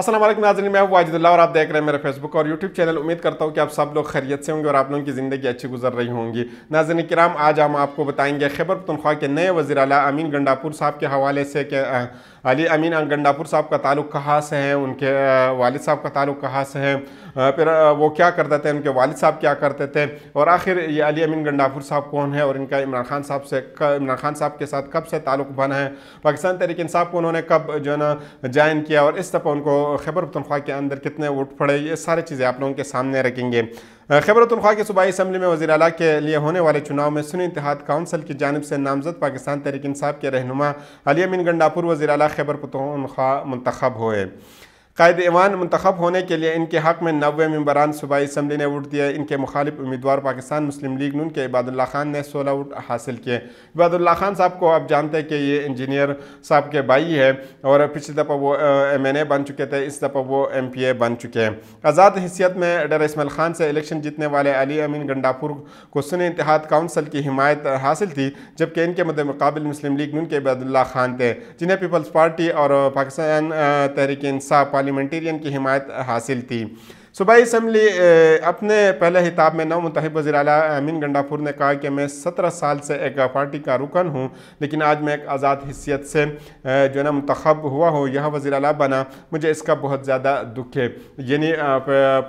असल नाजन मैं वाजिदुल्ला और आप देख रहे हैं मेरे फेसबुक और यूट्यूब चैनल उम्मीद करता हूँ कि आप सब लोग खरीत से होंगे और आप लोगों की ज़िंदगी अच्छी गुजर रही होंगी नाजन कराम आज हम आपको बताएंगे खैबर पतनख्वा के नए वजी अला अमीन गंडापुर साहब के हवाले से कि अली अमीन गंडापुर साहब का ताल्लुक कहाँ से है उनके वालिद साहब का ताल्लुक कहाँ से है फिर वो क्या करते थे उनके वालिद साहब क्या करते थे और आखिर ये अली अमीन गंडापुर साहब कौन है और इनका इमरान खान साहब से इमरान खान साहब के साथ कब से ताल्लुक बना है पाकिस्तान तहरीक इंसाफ को उन्होंने कब जो है ना ज्वाइन किया और इस दफ़ा उनको खैबर तनख्वाह के अंदर कितने वोट पड़े ये सारी चीज़ें आप लोगों के सामने रखेंगे तनख्वा की सूबाई इसम्बली में वजी अला के लिए होने वाले चुनाव में सुनी इतिहाद काउंसिल की जानब से नामजद पाकिस्तान तहरीक इंसाफ के रहनुमा अली अमीन गंडापुर वजी अला खैबर पतनखा मंतखब हुए कायद ईवान मंतखब होने के लिए इनके हक़ में नबे मम्बरान सूबाई इसम्बली ने वोट दिया इनके मुखालिफ उम्मीदवार पाकिस्तान मुस्लिम लीग नून के इबादुल्ला खान ने सोलह वोट हासिल किए इबादुल्ला खान साहब को आप जानते हैं कि ये इंजीनियर साहब के भाई है और पिछली दफ़ा वो एम एन ए बन चुके थे इस दफ़ा वो एम पी ए बन चुके हैं आज़ाद हैसियत में डर इसमल खान से इलेक्शन जीतने वाले अली अमीन गंडापुर को सुन इतिहाद काउंसिल की हिमायत हासिल थी जबकि इनके मदमकबिल मुस्लिम लीग नून के इबादुल्ला खान थे जिन्हें पीपल्स पार्टी और पाकिस्तान तहरीक इंसाफ पार्लियामेंटेरियन की हिमायत हासिल थी सूबाई इसम्बली अपने पहले हिताब में नव मुंतब वजी अल अमीन गंडापुर ने कहा कि मैं सत्रह साल से एक पार्टी का रुकन हूँ लेकिन आज मैं एक आज़ाद हैसियत से जो है ना मंतखब हुआ हूँ यह वजी अल बना मुझे इसका बहुत ज़्यादा दुख है यानी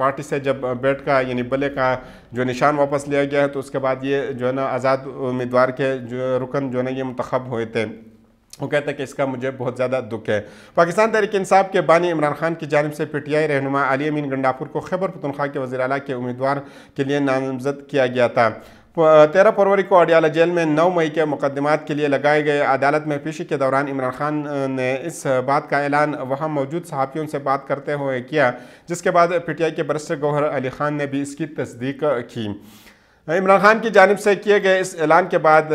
पार्टी से जब बैठ का यानी बल्ले का जो निशान वापस लिया गया है तो उसके बाद ये जो है ना आज़ाद उम्मीदवार के जो रुकन जो है ना ये मंतखब हुए थे वो कहते हैं कि इसका मुझे बहुत ज़्यादा दुख है पाकिस्तान तहरीक इंसाफ के बानी इमरान खान की जानब से पी टी आई रहनुमा अली अमीन गंडापुर को खैबर पतनख्वा के वजी अला के उम्मीदवार के लिए नामजद किया गया था तेरह फरवरी को अडियाला जेल में नौ मई के मुकदमात के लिए लगाए गए अदालत में पेशी के दौरान इमरान खान ने इस बात का ऐलान वहां मौजूद सहाफ़ियों से बात करते हुए किया जिसके बाद पीटीआई के बरसर गौहर अली खान ने भी इसकी तस्दीक की इमरान खान की जानब से किए गए इस ऐलान के बाद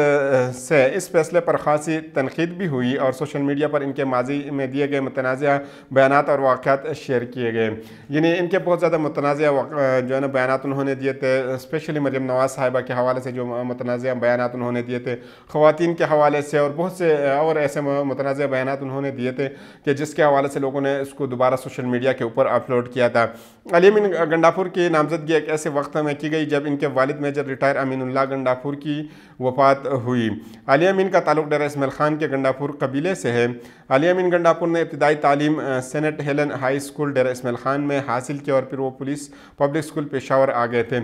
से इस फैसले पर खासी तनकीद भी हुई और सोशल मीडिया पर इनके माजी में दिए गए मतनाज़ बयान और वाक़ात शेयर किए गए यानी इनके बहुत ज़्यादा मतनाज़ जो है ना बयान उन्होंने दिए थे स्पेशली मरीम नवाज़ साहिबा के हवाले से जो मतनाज़ बयान उन्होंने दिए थे ख़वान के हवाले से और बहुत से और ऐसे मतनाज़ बयान उन्होंने दिए थे कि जिसके हवाले से लोगों ने इसको दोबारा सोशल मीडिया के ऊपर अपलोड किया था अलीमिन गंडापुर की नामजदगी एक ऐसे वक्त में की गई जब इनके वालद में मेजर रिटायर अमीनुल्ला गंडापुर की वफात हुई अली अमीन का ताल्लुक डेरा इसमल खान के गंडापुर कबीले से है आलिया मीन गंडापुर ने इब्तदाई तालीम Saint Helen high school Dera Ismail Khan में हासिल किया और फिर वो पुलिस पब्लिक स्कूल पेशावर आ गए थे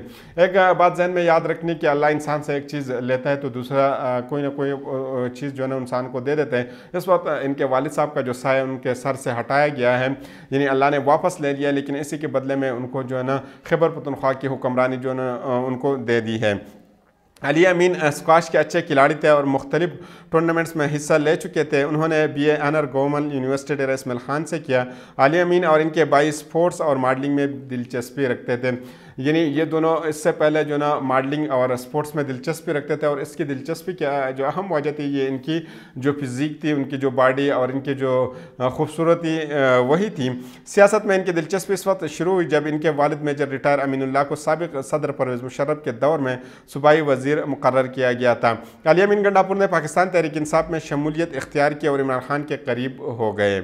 एक बात जहन में याद रखने की अल्लाह इंसान से एक चीज़ लेता है तो दूसरा कोई ना कोई चीज़ जो है ना इंसान को दे देते हैं इस वक्त इनके वालिद साहब का जो साय उनके सर से हटाया गया है यानी अल्लाह ने वापस ले लिया लेकिन इसी के बदले में उनको जो है ना खैबर पतनख्वा की हुक्मरानी जो है ना उनको दे दी है अली अमीन स्क्वाश के अच्छे खिलाड़ी थे और मुख्तलिफ टूर्नामेंट्स में हिस्सा ले चुके थे उन्होंने B A Gomal university Dera Ismail Khan से किया आलिया मीन और इनके बाई स्पोर्ट्स और मॉडलिंग में दिलचस्पी रखते थे यानी ये दोनों इससे पहले जो ना मॉडलिंग और स्पोर्ट्स में दिलचस्पी रखते थे और इसकी दिलचस्पी क्या जो अहम वजह थी ये इनकी जो फिज़ीक थी उनकी जो बॉडी और इनकी जो खूबसूरती वही थी सियासत में इनकी दिलचस्पी इस वक्त शुरू हुई जब इनके वालद मेजर रिटायर अमीनुल्लाह को सबक सदर परवेज़ मुशर्रफ के दौर में सूबाई वजीर मुकर किया गया था आलिया मीन गंडापुर ने पाकिस्तान तहरिक इंसाफ में शमूलियत इख्तियार किया और इमरान खान के करीब हो गए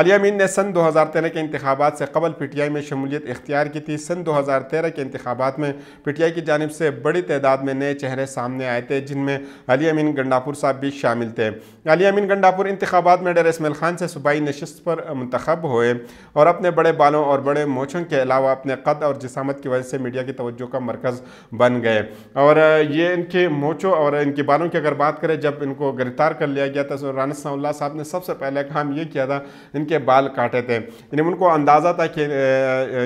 अलियामीन ने सन 2013 के इंतबात से कबल पीटीआई में शमूलियत इख्तियार की थी सन 2013 के इंतबात में पीटीआई की जानब से बड़ी तादाद में नए चेहरे सामने आए थे जिनमें अमीन गंडापुर साहब भी शामिल थे अली अमीन गंडापुर इंतबात में डेर इसमल खान से सूबाई नशस्त पर मंतखब हुए और अपने बड़े बालों और बड़े मोछों के अलावा अपने कद और जिसामत की वजह से मीडिया की तोज्जो का मरकज़ बन गए और ये इनके मोचों और इनके बालों की अगर बात करें जब इनको गिरफ्तार कर लिया गया था तो राना साहब ने सबसे पहले काम ये किया था इनके बाल काटे थे यानी उनको अंदाज़ा था कि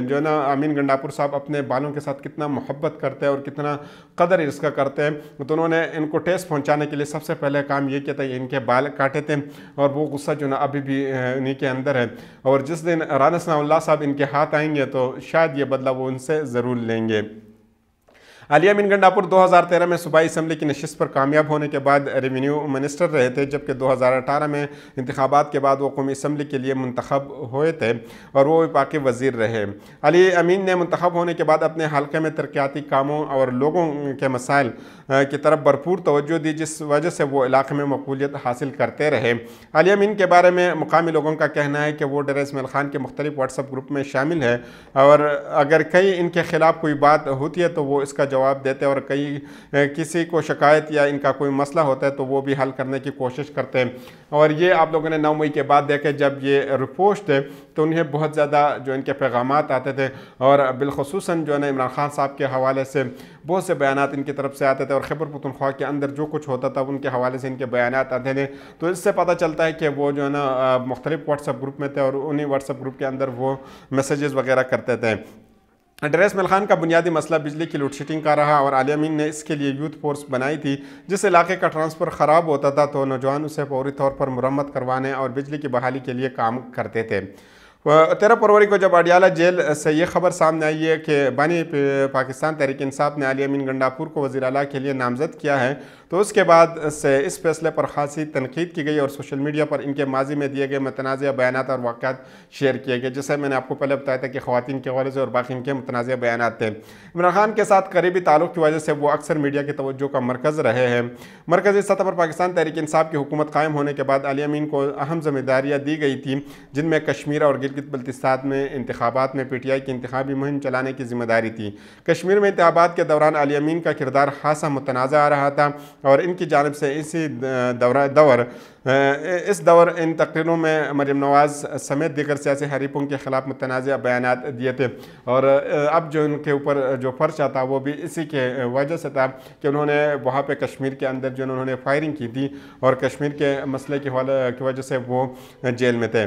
जो है ना अमीन गंडापुर साहब अपने बालों के साथ कितना मोहब्बत करते हैं और कितना कदर इसका करते हैं तो उन्होंने इनको टेस्ट पहुँचाने के लिए सबसे पहले काम ये किया था कि इनके बाल काटे थे और वो गुस्सा जो ना अभी भी इन्हीं के अंदर है और जिस दिन राना सनाउल्ला साहब इनके हाथ आएंगे तो शायद ये बदला वो उनसे ज़रूर लेंगे आलिया मिन गंडापुर 2013 में सूबाई इसम्बली की नशस्त पर कामयाब होने के बाद रेवेन्यू मिनिस्टर रहे थे जबकि 2018 में इंतबात के बाद वो कौमी इसम्बली के लिए मंतखब हुए थे और वो विपाक वजीर रहे अली अमीन ने मंतखब होने के बाद अपने हल्के में तरक्याती कामों और लोगों के मसाइल की तरफ भरपूर तोज्जो दी जिस वजह से वो इलाके में मकबूलियत हासिल करते रहे अली अमीन के बारे में मुकामी लोगों का कहना है कि वो डर इसमेल ख़ान के मुख्तलिफ व्हाट्सअप ग्रुप में शामिल है और अगर कहीं इनके खिलाफ कोई बात होती है तो वो इसका जवाब देते हैं और कई किसी को शिकायत या इनका कोई मसला होता है तो वो भी हल करने की कोशिश करते हैं और ये आप लोगों ने नौ मई के बाद देखे जब ये रिपोर्ट थे तो उन्हें बहुत ज़्यादा जो इनके पैगाम आते थे और बिलखसूस जो है इमरान खान साहब के हवाले से बहुत से बयान इनकी तरफ से आते थे और खैबर पतनख्वा के अंदर जो कुछ होता था उनके हवाले से इनके बयान आते थे तो इससे पता चलता है कि वो जो है ना मुख्तलिफ व्हाट्सअप ग्रुप में थे और उन्हीं व्हाट्सअप ग्रुप के अंदर वो मैसेजेस वगैरह करते थे ड्रेस मलखान का बुनियादी मसला बिजली की शेडिंग का रहा और आलियामीन ने इसके लिए यूथ फोर्स बनाई थी जिस इलाके का ट्रांसफ़र ख़राब होता था तो नौजवान उसे फौरी तौर पर मरम्मत करवाने और बिजली की बहाली के लिए काम करते थे तेरह फरवरी को जब अडियाला जेल से ये खबर सामने आई है कि बानी पाकिस्तान तहरीक इंसाफ ने आलिया मीन गंडापुर को वजी अला के लिए नामजद किया है तो उसके बाद से इस फैसले पर खासी तनकीद की गई और सोशल मीडिया पर इनके माजी में दिए गए मतनाज़ बयान और वाक़ात शेयर किए गए जैसे मैंने आपको पहले बताया था कि खातन के हवाले से और बाकी इनके मतनाज़ बयान थे इमरान खान के साथ करीबी ताल्लुक की वजह से वो अक्सर मीडिया की तवज्जो का मरकज़ रहे हैं मरकज़ी सतह पर पाकिस्तान तहरीक इंसाफ की हुकूमत कायम होने के बाद आलिया मीन को अहम जिम्मेदारियाँ दी गई थी जिनमें कश्मीर और गिलगित बल्तिस्तान में इंतबात में पी टी आई की इंतबी मुहिम चलाने की जिम्मेदारी थी कश्मीर में इंतबात के दौरान अलियमीन का किरदार खासा मुतनाज़ आ रहा था और इनकी जानब से इसी दौरा दौर इस दौर इन तकरीरों में मरियम नवाज़ समेत दीगर सियासी हरीफों के ख़िलाफ़ मुतनाज़ बयान दिए थे और अब जो इनके ऊपर जो फर्श था वो भी इसी के वजह से था कि उन्होंने वहाँ पर कश्मीर के अंदर जो उन्होंने फायरिंग की थी और कश्मीर के मसले के की वजह से वो जेल में थे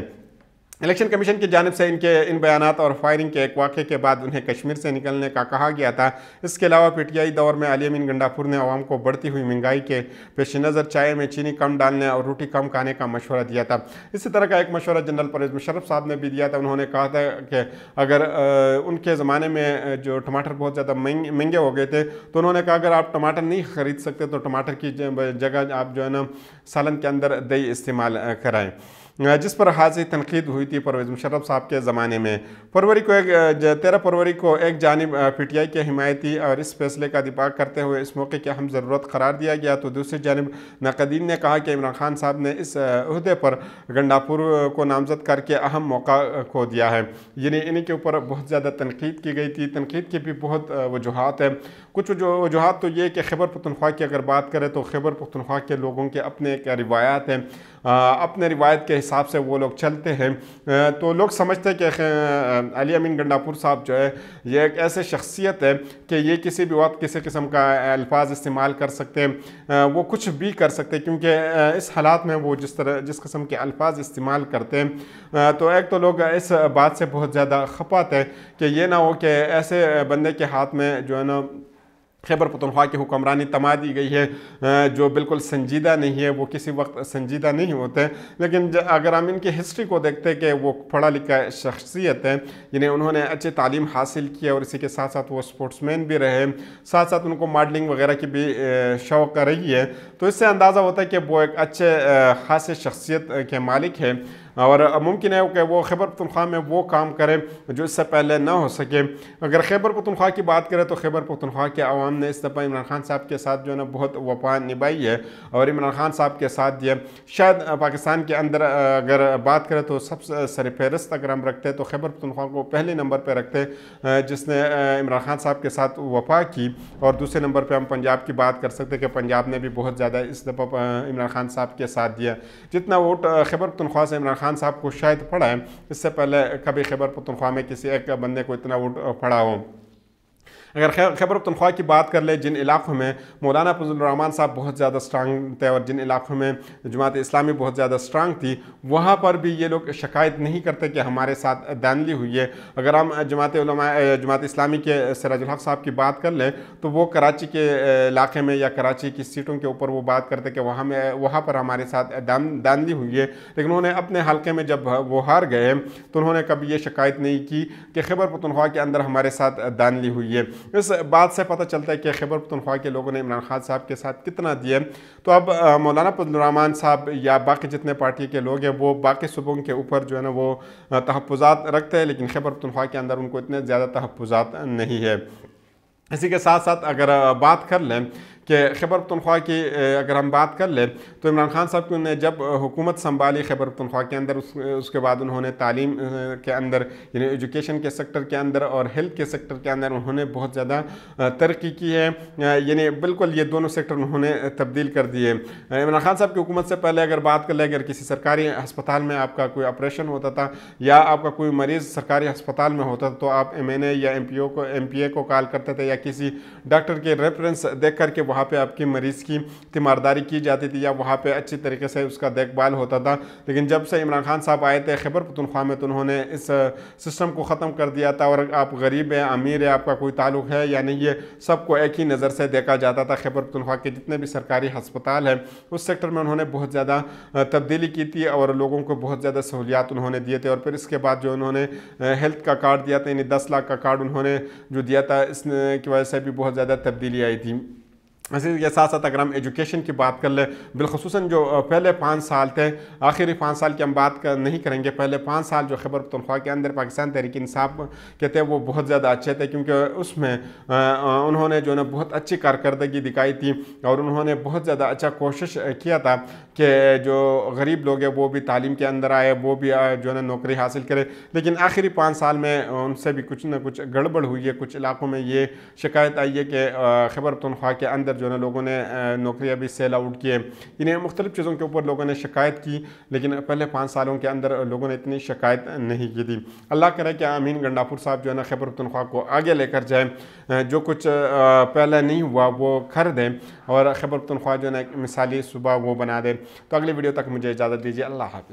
इलेक्शन कमीशन की जानब से इनके इन बयान और फायरिंग के एक वाक़े के बाद उन्हें कश्मीर से निकलने का कहा गया था इसके अलावा पीटीआई दौर में अलियमिन गंडापुर ने आवाम को बढ़ती हुई महंगाई के पेश नज़र चाय में चीनी कम डालने और रोटी कम खाने का मशवरा दिया था इसी तरह का एक मशवरा जनरल परवेज मुशरफ साहब ने भी दिया था उन्होंने कहा था कि अगर उनके ज़माने में जो टमाटर बहुत ज़्यादा महंगे हो गए थे तो उन्होंने कहा अगर आप टमाटर नहीं ख़रीद सकते तो टमाटर की जगह आप जो है ना सालन के अंदर दही इस्तेमाल कराएँ जिस पर हाजी तनकीद हुई थी परवेज़ मुशर्रफ साहब के ज़माने में फरवरी को एक तेरह फरवरी को एक जानब पी टी आई के हमायती और इस फैसले का दिफा करते हुए इस मौके की अहम ज़रूरत करार दिया गया तो दूसरी जानब नकदीन ने कहा कि इमरान खान साहब ने इस अहदे पर गंडापुर को नामजद करके अहम मौका खो दिया है यानी इन्हीं के ऊपर बहुत ज़्यादा तनकीद की गई थी तनकीद की भी बहुत वजूहत है कुछ वजूहत तो ये कि खैबर पुतनख्वा की अगर बात करें तो खैबर पुतनख्वा के लोगों के अपने एक रिवायात हैं अपने रिवायत के हिसाब से वो लोग चलते हैं तो लोग समझते हैं कि अली अमीन गंडापुर साहब जो है ये एक ऐसे शख्सियत है कि ये किसी भी वक्त किसी किस्म का अल्फाज इस्तेमाल कर सकते हैं वो कुछ भी कर सकते हैं क्योंकि इस हालात में वो जिस तरह जिस किस्म के अल्फाज इस्तेमाल करते हैं तो एक तो लोग इस बात से बहुत ज़्यादा खपात है कि ये ना हो कि ऐसे बंदे के हाथ में जो है ना खैबर पतनख्वा की हुक्मरानी तमा दी गई है जो बिल्कुल संजीदा नहीं है वो किसी वक्त संजीदा नहीं होते लेकिन अगर हम इनकी हिस्ट्री को देखते हैं कि वो पढ़ा लिखा शख्सियत है जिन्हें उन्होंने अच्छी तालीम हासिल की और इसी के साथ साथ वो स्पोर्ट्समैन भी रहे साथ साथ उनको मॉडलिंग वगैरह की भी शौक रही है तो इससे अंदाज़ा होता है कि वो एक अच्छे खास शख्सियत के मालिक है और मुमकिन है कि वो खैबर पतनख्वा में वो काम करें जो इससे पहले ना हो सके अगर खैबर पतनख्वा की बात करें तो खैबर पतनख्वा के आवाम ने इस दफ़ा इमरान खान साहब के साथ जो है ना बहुत वफा निभाई है और इमरान खान साहब के साथ ये शायद पाकिस्तान के अंदर अगर बात करें तो सबसे फहरस्त अगर हम रखते हैं तो खैबर पतनख्वा को पहले नंबर पर रखते जिसने इमरान खान साहब के साथ वफा की और दूसरे नंबर पर हम पंजाब की बात कर सकते कि पंजाब ने भी बहुत ज़्यादा इस दफ़ा इमरान खान साहब के साथ दिया जितना वोट खैबर पतनख्वा से इमरान खान साहब को शायद पड़ा है इससे पहले कभी खैबर पुतनख्वा में किसी एक बंदे को इतना वोट पड़ा हो अगर खैबर तनख्वाह की बात कर ले जिन इलाक़ों में मौलाना फजलरहमान साहब बहुत ज़्यादा स्ट्रांग थे और जिन इलाक़ों में जमात इस्लामी बहुत ज़्यादा स्ट्रांग थी वहाँ पर भी ये लोग शिकायत नहीं करते कि हमारे साथ दानली हुई है अगर हम जमात जमात इस्लामी के सराजुल साहब की बात कर लें तो वो कराची के इलाके में या कराची की सीटों के ऊपर वो बात करते कि वहाँ में वहाँ पर हमारे साथ दान दानली हुई है लेकिन उन्होंने अपने हल्के में जब वो हार गए तो उन्होंने कभी ये शिकायत नहीं की कि खैबर पतनख्वा के अंदर हमारे साथ दानली हुई है इस बात से पता चलता है कि खैबर पतनख्वा के लोगों ने इमरान खान साहब के साथ कितना दिए तो अब मौलाना फजलरहमान साहब या बाकी जितने पार्टी के लोग हैं वो बाकी सूबों के ऊपर जो है ना वो तहफ़ात रखते हैं लेकिन खैबर पतनख्वा के अंदर उनको इतने ज़्यादा तहफ़ात नहीं है इसी के साथ साथ अगर बात कर लें कि खैबर पख्तनख्वा की अगर हम बात कर लें तो इमरान खान साहब ने जब हुकूमत संभाली खैबर पख्तनख्वा के अंदर उस, उसके बाद उन्होंने तालीम के अंदर यानी एजुकेशन के सेक्टर के अंदर और हेल्थ के सेक्टर के अंदर उन्होंने बहुत ज़्यादा तरक्की की है यानी बिल्कुल ये दोनों सेक्टर उन्होंने तब्दील कर दिए इमरान खान साहब की हुकूमत से पहले अगर बात कर लें अगर किसी सरकारी अस्पताल में आपका कोई ऑपरेशन होता था या आपका कोई मरीज़ सरकारी अस्पताल में होता था तो आप एम या एम को एम को कॉल करते थे या किसी डॉक्टर के रेफरेंस देख करके वहाँ पे आपके मरीज़ की तीमारदारी की जाती थी या वहाँ पे अच्छी तरीके से उसका देखभाल होता था लेकिन जब से इमरान खान साहब आए थे खैबर पतनख्वा में तो उन्होंने इस सिस्टम को ख़त्म कर दिया था और आप गरीब हैं अमीर है आपका कोई ताल्लुक है या नहीं है सबको एक ही नज़र से देखा जाता था खैबर पतनख्वा के जितने भी सरकारी हस्पताल हैं उस सेक्टर में उन्होंने बहुत ज़्यादा तब्दीली की थी और लोगों को बहुत ज़्यादा सहूलियात उन्होंने दिए थे और फिर इसके बाद जो उन्होंने हेल्थ का कार्ड दिया था यानी दस लाख का कार्ड उन्होंने जो दिया था इसकी वजह से भी बहुत ज़्यादा तब्दीली आई थी इसी ये साथ साथ अगर हम एजुकेशन की बात कर लें बिलखसूस जो पहले पाँच साल थे आखिरी पाँच साल की हम बात कर, नहीं करेंगे पहले पाँच साल जो खबर तनख्वाह के अंदर पाकिस्तान तहरीक इंसाफ के थे वो बहुत ज़्यादा अच्छे थे क्योंकि उसमें उन्होंने जो है बहुत अच्छी कारकरी दिखाई थी और उन्होंने बहुत ज़्यादा अच्छा कोशिश किया था कि जो गरीब लोग हैं वो भी तालीम के अंदर आए वो भी जो है नौकरी हासिल करें लेकिन आखिरी पाँच साल में उनसे भी कुछ ना कुछ गड़बड़ हुई है कुछ इलाकों में ये शिकायत आई है कि खबर तनख्वाह के अंदर अंदर जो है ना लोगों ने नौकरियाँ भी सेल आउट किए इन्हें मुख्तलिफ़ चीज़ों के ऊपर लोगों ने शिकायत की लेकिन पहले पाँच सालों के अंदर लोगों ने इतनी शिकायत नहीं की थी अल्लाह करे कि आमीन गंडापुर साहब जो है ना खैबर तनख्वाह को आगे लेकर जाए जो कुछ पहले नहीं हुआ वो कर दें और खैबर तनख्वाह जो है ना मिसाली सुबह वो बना दें तो अगली वीडियो तक मुझे इजाज़त दीजिए अल्लाह हाफिज़